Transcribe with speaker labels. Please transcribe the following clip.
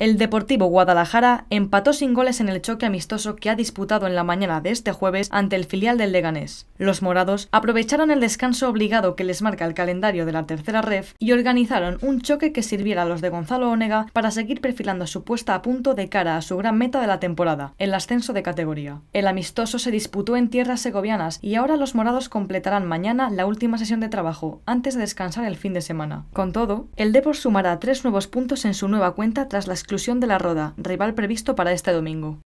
Speaker 1: el Deportivo Guadalajara empató sin goles en el choque amistoso que ha disputado en la mañana de este jueves ante el filial del Leganés. Los morados aprovecharon el descanso obligado que les marca el calendario de la tercera ref y organizaron un choque que sirviera a los de Gonzalo Onega para seguir perfilando su puesta a punto de cara a su gran meta de la temporada, el ascenso de categoría. El amistoso se disputó en tierras segovianas y ahora los morados completarán mañana la última sesión de trabajo, antes de descansar el fin de semana. Con todo, el Depor sumará tres nuevos puntos en su nueva cuenta tras las exclusión de la Roda, rival previsto para este domingo.